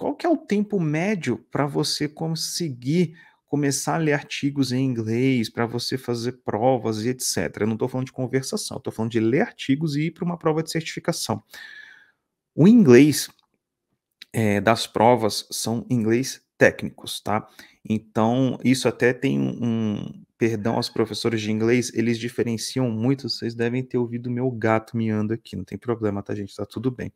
qual que é o tempo médio para você conseguir começar a ler artigos em inglês, para você fazer provas e etc. Eu não estou falando de conversação, estou falando de ler artigos e ir para uma prova de certificação. O inglês é, das provas são inglês técnicos, tá? Então, isso até tem um. Perdão aos professores de inglês, eles diferenciam muito. Vocês devem ter ouvido meu gato miando aqui, não tem problema, tá, gente? Tá tudo bem.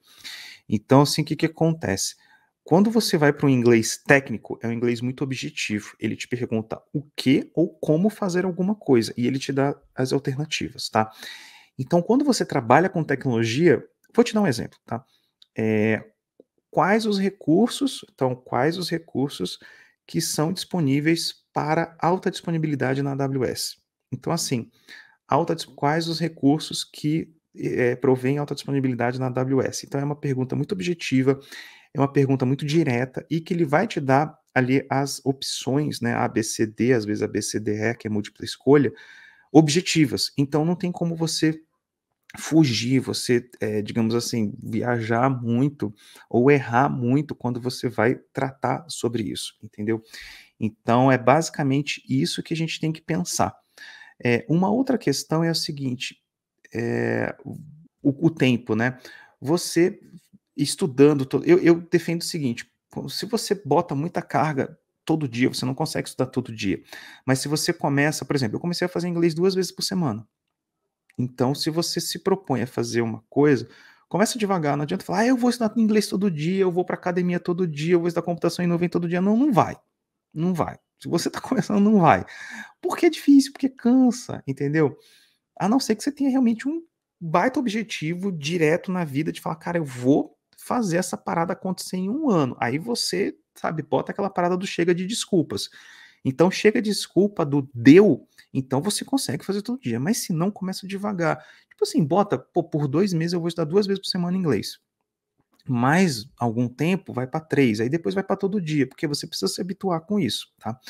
Então, assim, o que, que acontece? Quando você vai para um inglês técnico, é um inglês muito objetivo. Ele te pergunta o que ou como fazer alguma coisa e ele te dá as alternativas, tá? Então, quando você trabalha com tecnologia, vou te dar um exemplo, tá? É, quais os recursos, então, quais os recursos que são disponíveis para alta disponibilidade na AWS? Então, assim, alta, quais os recursos que é, provém alta disponibilidade na AWS? Então, é uma pergunta muito objetiva, é uma pergunta muito direta e que ele vai te dar ali as opções, né? A, B, C, D, às vezes a, B, C, D, E, que é múltipla escolha, objetivas. Então não tem como você fugir, você, é, digamos assim, viajar muito ou errar muito quando você vai tratar sobre isso, entendeu? Então é basicamente isso que a gente tem que pensar. É, uma outra questão é a seguinte: é, o, o tempo, né? Você estudando. todo Eu, eu defendo o seguinte: se você bota muita carga todo dia, você não consegue estudar todo dia. Mas se você começa, por exemplo, eu comecei a fazer inglês duas vezes por semana. Então, se você se propõe a fazer uma coisa, começa devagar. Não adianta falar, ah, eu vou estudar inglês todo dia, eu vou para academia todo dia, eu vou estudar computação em nuvem todo dia. Não, não vai. Não vai. Se você está começando, não vai. Porque é difícil, porque cansa, entendeu? A não ser que você tenha realmente um baita objetivo direto na vida de falar, cara, eu vou fazer essa parada acontecer em um ano. Aí você, sabe, bota aquela parada do chega de desculpas. Então, chega de desculpa do deu, então você consegue fazer todo dia. Mas se não, começa devagar. Tipo assim, bota, pô, por dois meses eu vou estudar duas vezes por semana inglês. Mais algum tempo, vai para três. Aí depois vai para todo dia, porque você precisa se habituar com isso, tá?